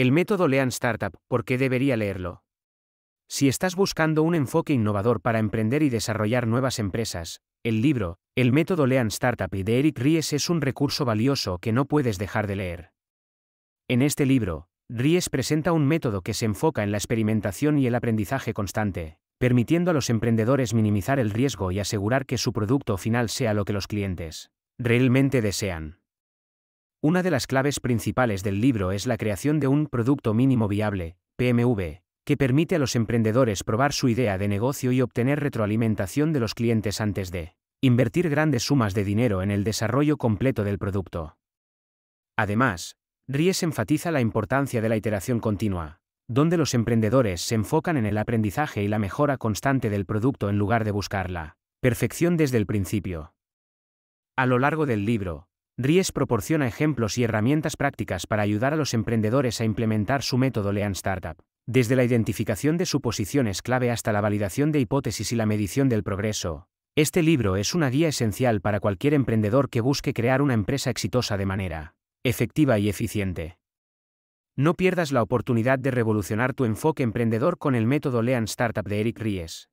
El método Lean Startup, ¿por qué debería leerlo? Si estás buscando un enfoque innovador para emprender y desarrollar nuevas empresas, el libro, El método Lean Startup de Eric Ries es un recurso valioso que no puedes dejar de leer. En este libro, Ries presenta un método que se enfoca en la experimentación y el aprendizaje constante, permitiendo a los emprendedores minimizar el riesgo y asegurar que su producto final sea lo que los clientes realmente desean. Una de las claves principales del libro es la creación de un producto mínimo viable, PMV, que permite a los emprendedores probar su idea de negocio y obtener retroalimentación de los clientes antes de invertir grandes sumas de dinero en el desarrollo completo del producto. Además, Ries enfatiza la importancia de la iteración continua, donde los emprendedores se enfocan en el aprendizaje y la mejora constante del producto en lugar de buscar la perfección desde el principio. A lo largo del libro, Ries proporciona ejemplos y herramientas prácticas para ayudar a los emprendedores a implementar su método Lean Startup, desde la identificación de suposiciones clave hasta la validación de hipótesis y la medición del progreso. Este libro es una guía esencial para cualquier emprendedor que busque crear una empresa exitosa de manera efectiva y eficiente. No pierdas la oportunidad de revolucionar tu enfoque emprendedor con el método Lean Startup de Eric Ries.